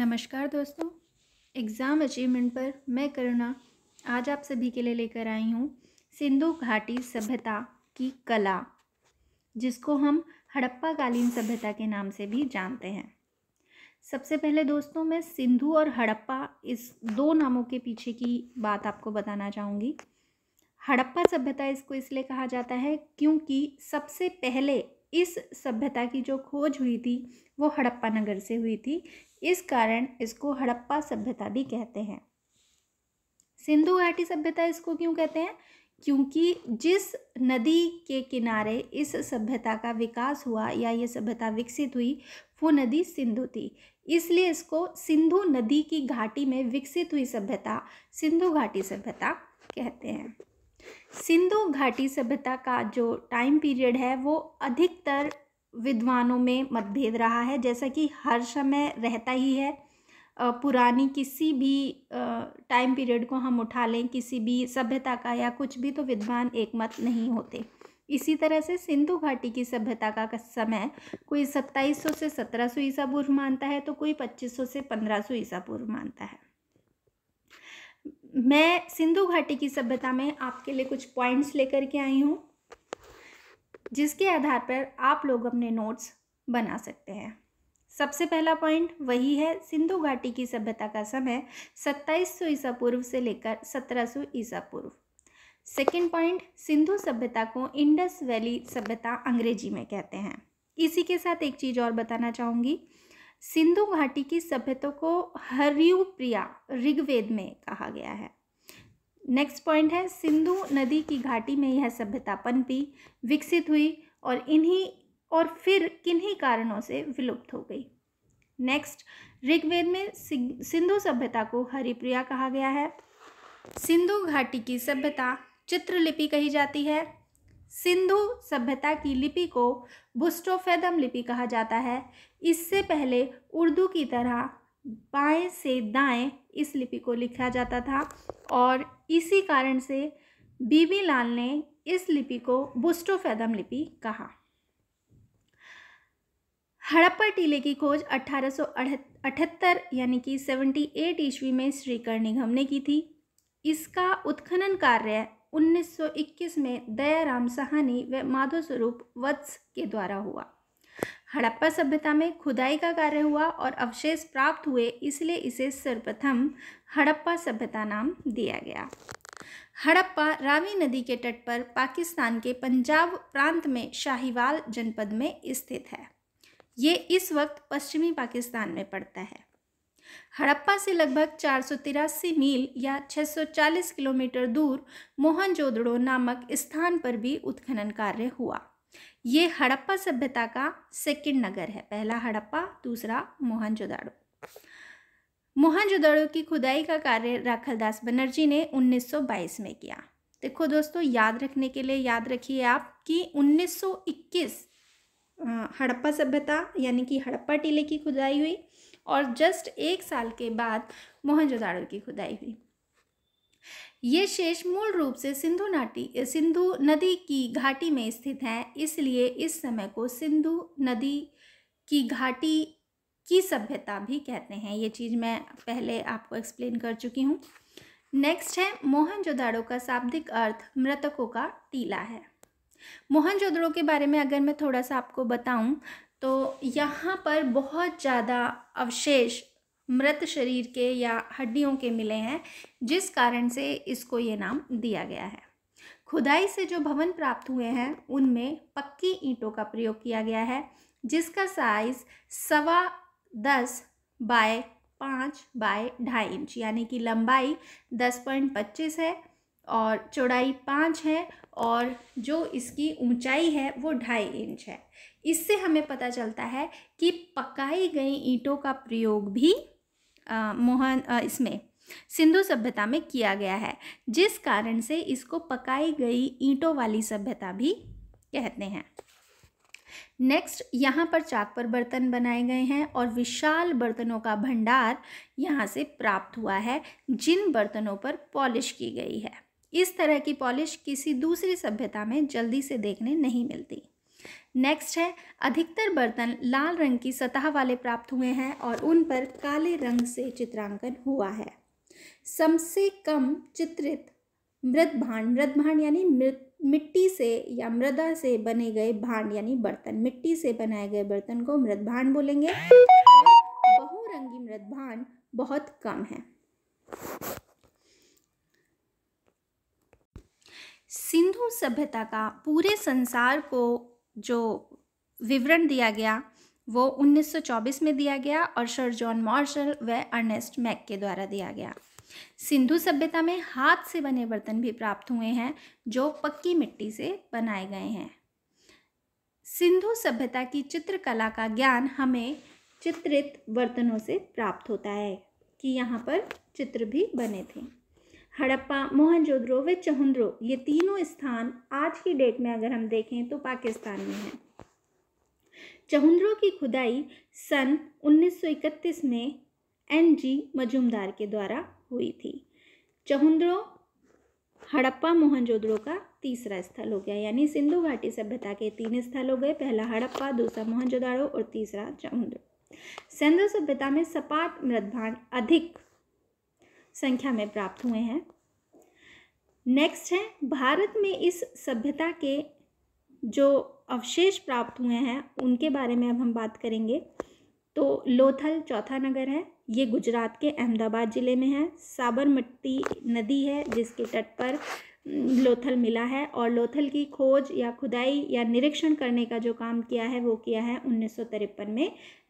नमस्कार दोस्तों exam achievement पर मैं करुणा आज आप सभी के लिए लेकर आई हूँ सिंधु घाटी सभ्यता की कला जिसको हम हड़प्पा कालीन सभ्यता के नाम से भी जानते हैं सबसे पहले दोस्तों मैं सिंधु और हड़प्पा इस दो नामों के पीछे की बात आपको बताना चाहूँगी हड़प्पा सभ्यता इसको इसलिए कहा जाता है क्योंकि सबसे पहले इस सभ्यता की जो खोज हुई थी वो हड़प्पा नगर से हुई थी इस कारण इसको हड़प्पा सभ्यता भी कहते हैं सिंधु घाटी सभ्यता इसको क्यों कहते हैं क्योंकि जिस नदी के किनारे इस सभ्यता का विकास हुआ या ये सभ्यता विकसित हुई वो नदी सिंधु थी इसलिए इसको सिंधु नदी की घाटी में विकसित हुई सभ्यता सिंधु घाटी सभ्यता कहते हैं सिंधु घाटी सभ्यता का जो टाइम पीरियड है वो अधिकतर विद्वानों में मतभेद रहा है जैसा कि हर समय रहता ही है पुरानी किसी भी टाइम पीरियड को हम उठा लें किसी भी सभ्यता का या कुछ भी तो विद्वान एक मत नहीं होते इसी तरह से सिंधु घाटी की सभ्यता का समय कोई सौ से सौ ईसा पूर्व मानता है तो कोई सौ से सौ ईसा पूर्व मानता है मैं सिंधु घाटी की सभ्यता में आपके लिए कुछ पॉइंट्स लेकर के आई हूँ जिसके आधार पर आप लोग अपने नोट्स बना सकते हैं सबसे पहला पॉइंट वही है सिंधु घाटी की सभ्यता का समय 2700 ईसा पूर्व से लेकर 1700 ईसा पूर्व सेकेंड पॉइंट सिंधु सभ्यता को इंडस वैली सभ्यता अंग्रेजी में कहते हैं इसी के साथ एक चीज़ और बताना चाहूँगी सिंधु घाटी की सभ्यता को हरियु प्रिया ऋग्वेद में कहा गया है नेक्स्ट पॉइंट है सिंधु नदी की घाटी में यह सभ्यता पनपी विकसित हुई और इन्हीं और फिर किन्हीं कारणों से विलुप्त हो गई नेक्स्ट ऋग्वेद में सिंधु सभ्यता को हरिप्रिया कहा गया है सिंधु घाटी की सभ्यता चित्रलिपि कही जाती है सिंधु सभ्यता की लिपि को बुस्टोफेदम लिपि कहा जाता है इससे पहले उर्दू की तरह बाएं से दाएं इस लिपि को लिखा जाता था और इसी कारण से बीबी लाल ने इस लिपि को बुस्टोफेदम लिपि कहा हड़प्पा टीले की खोज अठारह यानी कि 78 ईस्वी में श्रीकर निगम ने की थी इसका उत्खनन कार्य 1921 में दयाराम सहानी व माधव स्वरूप वत्स के द्वारा हुआ हड़प्पा सभ्यता में खुदाई का कार्य हुआ और अवशेष प्राप्त हुए इसलिए इसे सर्वप्रथम हड़प्पा सभ्यता नाम दिया गया हड़प्पा रावी नदी के तट पर पाकिस्तान के पंजाब प्रांत में शाहीवाल जनपद में स्थित है ये इस वक्त पश्चिमी पाकिस्तान में पड़ता है हड़प्पा से लगभग चार मील या 640 किलोमीटर दूर मोहनजोदड़ो नामक स्थान पर भी उत्खनन कार्य हुआ ये हड़प्पा सभ्यता का सेकंड नगर है पहला हड़प्पा दूसरा मोहनजोदाड़ो मोहनजोदाड़ो की खुदाई का कार्य राखलदास बनर्जी ने 1922 में किया देखो दोस्तों याद रखने के लिए याद रखिए आप कि 1921 हड़प्पा सभ्यता यानी कि हड़प्पा टीले की खुदाई हुई और जस्ट एक साल के बाद मोहनजोदाड़ो की खुदाई हुई ये शेष मूल रूप से सिंधु नाटी सिंधु नदी की घाटी में स्थित हैं इसलिए इस समय को सिंधु नदी की घाटी की सभ्यता भी कहते हैं ये चीज़ मैं पहले आपको एक्सप्लेन कर चुकी हूँ नेक्स्ट है मोहनजोदाड़ो का शाब्दिक अर्थ मृतकों का टीला है मोहनजोदड़ो के बारे में अगर मैं थोड़ा सा आपको बताऊं तो यहाँ पर बहुत ज़्यादा अवशेष मृत शरीर के या हड्डियों के मिले हैं जिस कारण से इसको ये नाम दिया गया है खुदाई से जो भवन प्राप्त हुए हैं उनमें पक्की ईंटों का प्रयोग किया गया है जिसका साइज़ सवा दस बाय पाँच बाय ढाई इंच यानी कि लंबाई दस पॉइंट पच्चीस है और चौड़ाई पाँच है और जो इसकी ऊंचाई है वो ढाई इंच है इससे हमें पता चलता है कि पकाई गई ईंटों का प्रयोग भी मोहन इसमें सिंधु सभ्यता में किया गया है जिस कारण से इसको पकाई गई ईंटों वाली सभ्यता भी कहते हैं नेक्स्ट यहाँ पर चाक पर बर्तन बनाए गए हैं और विशाल बर्तनों का भंडार यहाँ से प्राप्त हुआ है जिन बर्तनों पर पॉलिश की गई है इस तरह की पॉलिश किसी दूसरी सभ्यता में जल्दी से देखने नहीं मिलती नेक्स्ट है अधिकतर बर्तन लाल रंग की सतह वाले प्राप्त हुए हैं और उन पर काले रंग से चित्रांकन हुआ है सबसे कम चित्रित मृत भांड मृत भांड यानी मिट्टी से या मृदा से बने गए भांड यानी बर्तन मिट्टी से बनाए गए बर्तन को मृत भांड बोलेंगे बहुरंगी मृत भांड बहुत कम है सिंधु सभ्यता का पूरे संसार को जो विवरण दिया गया वो 1924 में दिया गया और सर जॉन मार्शल व अर्नेस्ट मैक के द्वारा दिया गया सिंधु सभ्यता में हाथ से बने बर्तन भी प्राप्त हुए हैं जो पक्की मिट्टी से बनाए गए हैं सिंधु सभ्यता की चित्रकला का ज्ञान हमें चित्रित बर्तनों से प्राप्त होता है कि यहाँ पर चित्र भी बने थे हड़प्पा मोहनजोद्रो व चहुंद्रो ये तीनों स्थान आज की डेट में अगर हम देखें तो पाकिस्तान में हैं चहुंद्रो की खुदाई सन 1931 में एन जी मजुमदार के द्वारा हुई थी चहुंद्रो हड़प्पा मोहनजोद्रो का तीसरा स्थल हो गया यानी सिंधु घाटी सभ्यता के तीन स्थल हो गए पहला हड़प्पा दूसरा मोहनजोदाड़ो और तीसरा चहुंद्रो सिंधु सभ्यता में सपाट मृदभाग अधिक संख्या में प्राप्त हुए हैं नेक्स्ट है भारत में इस सभ्यता के जो अवशेष प्राप्त हुए हैं उनके बारे में अब हम बात करेंगे तो लोथल चौथा नगर है ये गुजरात के अहमदाबाद ज़िले में है साबरमती नदी है जिसके तट पर लोथल मिला है और लोथल की खोज या खुदाई या निरीक्षण करने का जो काम किया है वो किया है उन्नीस में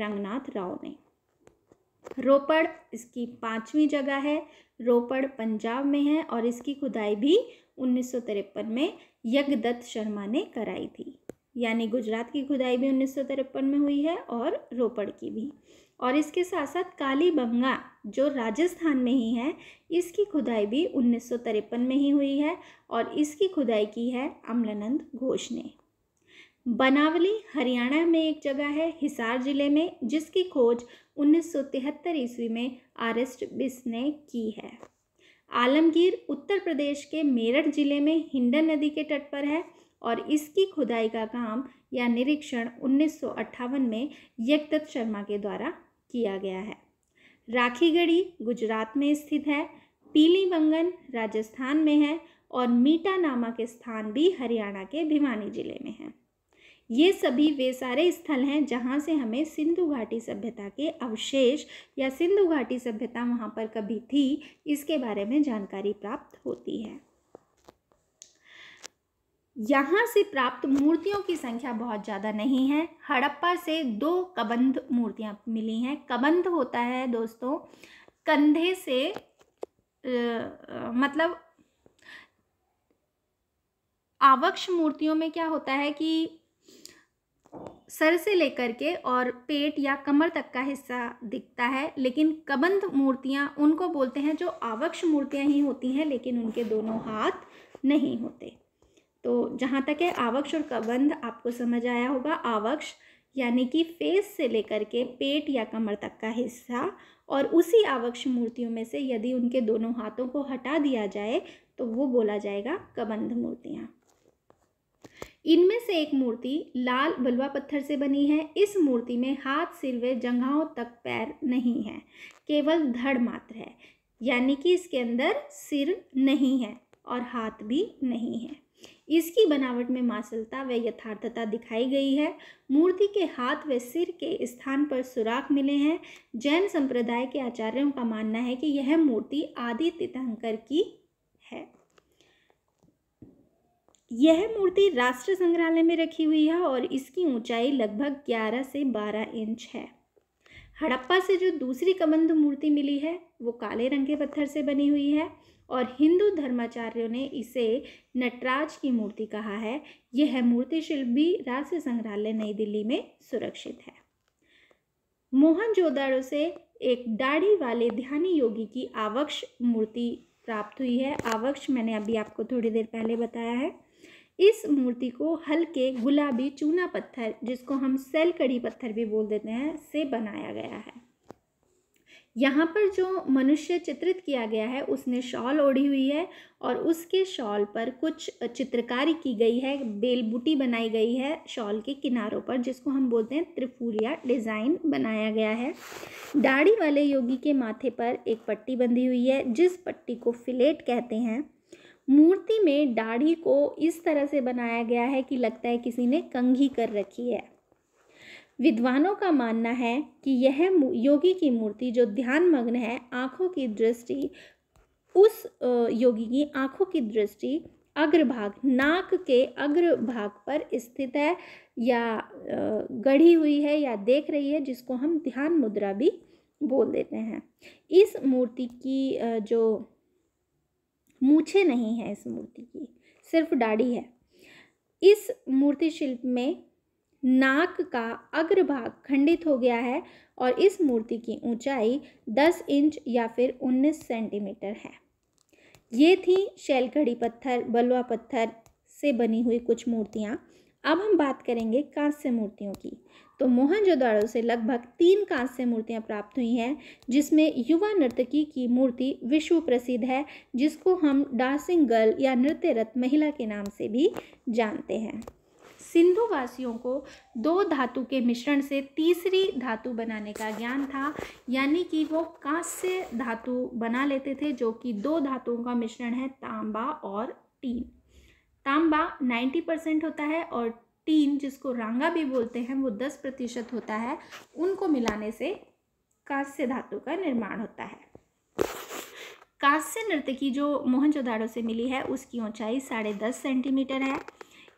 रंगनाथ राव ने रोपड़ इसकी पाँचवीं जगह है रोपड़ पंजाब में है और इसकी खुदाई भी उन्नीस में यज्ञ शर्मा ने कराई थी यानी गुजरात की खुदाई भी उन्नीस में हुई है और रोपड़ की भी और इसके साथ साथ काली बंगा जो राजस्थान में ही है इसकी खुदाई भी उन्नीस में ही हुई है और इसकी खुदाई की है अम्लानंद घोष ने बनावली हरियाणा में एक जगह है हिसार जिले में जिसकी खोज उन्नीस सौ तिहत्तर ईस्वी में आरस्ट बिस ने की है आलमगीर उत्तर प्रदेश के मेरठ जिले में हिंडन नदी के तट पर है और इसकी खुदाई का काम या निरीक्षण उन्नीस में यज्ञदत्त शर्मा के द्वारा किया गया है राखीगढ़ी गुजरात में स्थित है पीली बंगन राजस्थान में है और मीटा नामक के स्थान भी हरियाणा के भिवानी जिले में है ये सभी वे सारे स्थल हैं जहाँ से हमें सिंधु घाटी सभ्यता के अवशेष या सिंधु घाटी सभ्यता वहाँ पर कभी थी इसके बारे में जानकारी प्राप्त होती है यहाँ से प्राप्त मूर्तियों की संख्या बहुत ज़्यादा नहीं है हड़प्पा से दो कबंध मूर्तियाँ मिली हैं कबंध होता है दोस्तों कंधे से आ, मतलब आवक्ष मूर्तियों में क्या होता है कि सर से लेकर के और पेट या कमर तक का हिस्सा दिखता है लेकिन कबंध मूर्तियाँ उनको बोलते हैं जो आवक्ष मूर्तियाँ ही होती हैं लेकिन उनके दोनों हाथ नहीं होते तो जहाँ तक है आवक्ष और कबंध आपको समझ आया होगा आवक्ष यानी कि फेस से लेकर के पेट या कमर तक का हिस्सा और उसी आवक्ष मूर्तियों में से यदि उनके दोनों हाथों को हटा दिया जाए तो वो बोला जाएगा कबंध मूर्तियाँ इनमें से एक मूर्ति लाल बलुआ पत्थर से बनी है इस मूर्ति में हाथ सिर व जंघाओं तक पैर नहीं है केवल धड़ मात्र है यानी कि इसके अंदर सिर नहीं है और हाथ भी नहीं है इसकी बनावट में मासलता व यथार्थता दिखाई गई है मूर्ति के हाथ व सिर के स्थान पर सुराख मिले हैं जैन संप्रदाय के आचार्यों का मानना है कि यह मूर्ति आदि तीर्थंकर की यह मूर्ति राष्ट्र संग्रहालय में रखी हुई है और इसकी ऊंचाई लगभग 11 से 12 इंच है हड़प्पा से जो दूसरी कबंध मूर्ति मिली है वो काले रंग के पत्थर से बनी हुई है और हिंदू धर्माचार्यों ने इसे नटराज की मूर्ति कहा है यह मूर्ति शिल्प भी राष्ट्र संग्रहालय नई दिल्ली में सुरक्षित है मोहन जोदारो से एक दाढ़ी वाले ध्यानी योगी की आवक्ष मूर्ति प्राप्त हुई है आवक्ष मैंने अभी आपको थोड़ी देर पहले बताया है इस मूर्ति को हल्के गुलाबी चूना पत्थर जिसको हम सेल कड़ी पत्थर भी बोल देते हैं से बनाया गया है यहाँ पर जो मनुष्य चित्रित किया गया है उसने शॉल ओढ़ी हुई है और उसके शॉल पर कुछ चित्रकारी की गई है बेलबूटी बनाई गई है शॉल के किनारों पर जिसको हम बोलते हैं त्रिफूलिया डिज़ाइन बनाया गया है दाढ़ी वाले योगी के माथे पर एक पट्टी बंधी हुई है जिस पट्टी को फिलेट कहते हैं मूर्ति में दाढ़ी को इस तरह से बनाया गया है कि लगता है किसी ने कंघी कर रखी है विद्वानों का मानना है कि यह योगी की मूर्ति जो ध्यान मग्न है आँखों की दृष्टि उस योगी की आँखों की दृष्टि अग्रभाग नाक के अग्रभाग पर स्थित है या गढ़ी हुई है या देख रही है जिसको हम ध्यान मुद्रा भी बोल देते हैं इस मूर्ति की जो मूछे नहीं है इस मूर्ति की सिर्फ दाढ़ी है इस मूर्ति शिल्प में नाक का अग्रभाग खंडित हो गया है और इस मूर्ति की ऊंचाई 10 इंच या फिर 19 सेंटीमीटर है ये थी शैलखड़ी पत्थर बलुआ पत्थर से बनी हुई कुछ मूर्तियाँ अब हम बात करेंगे कांस्य मूर्तियों की तो मोहनजोदाड़ो से लगभग तीन कांस्य मूर्तियां प्राप्त हुई हैं जिसमें युवा नर्तकी की मूर्ति विश्व प्रसिद्ध है जिसको हम डांसिंग गर्ल या नृत्यरत महिला के नाम से भी जानते हैं सिंधु वासियों को दो धातु के मिश्रण से तीसरी धातु बनाने का ज्ञान था यानी कि वो कांस्य धातु बना लेते थे जो कि दो धातुओं का मिश्रण है तांबा और टीन तांबा 90 परसेंट होता है और टीन जिसको रांगा भी बोलते हैं वो 10 प्रतिशत होता है उनको मिलाने से कांस्य धातु का निर्माण होता है कांस्य नृत्य की जो मोहनजोदाड़ो से मिली है उसकी ऊंचाई साढ़े दस सेंटीमीटर है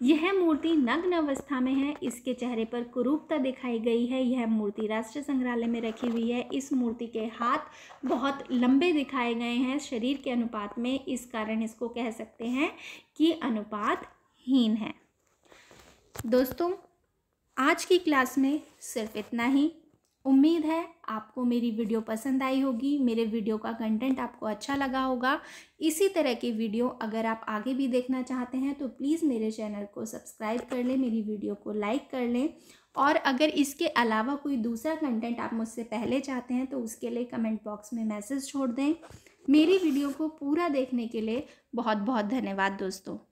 यह मूर्ति नग्न अवस्था में है इसके चेहरे पर कुरूपता दिखाई गई है यह मूर्ति राष्ट्रीय संग्रहालय में रखी हुई है इस मूर्ति के हाथ बहुत लंबे दिखाए गए हैं शरीर के अनुपात में इस कारण इसको कह सकते हैं कि अनुपातहीन है दोस्तों आज की क्लास में सिर्फ इतना ही उम्मीद है आपको मेरी वीडियो पसंद आई होगी मेरे वीडियो का कंटेंट आपको अच्छा लगा होगा इसी तरह की वीडियो अगर आप आगे भी देखना चाहते हैं तो प्लीज़ मेरे चैनल को सब्सक्राइब कर लें मेरी वीडियो को लाइक कर लें और अगर इसके अलावा कोई दूसरा कंटेंट आप मुझसे पहले चाहते हैं तो उसके लिए कमेंट बॉक्स में मैसेज छोड़ दें मेरी वीडियो को पूरा देखने के लिए बहुत बहुत धन्यवाद दोस्तों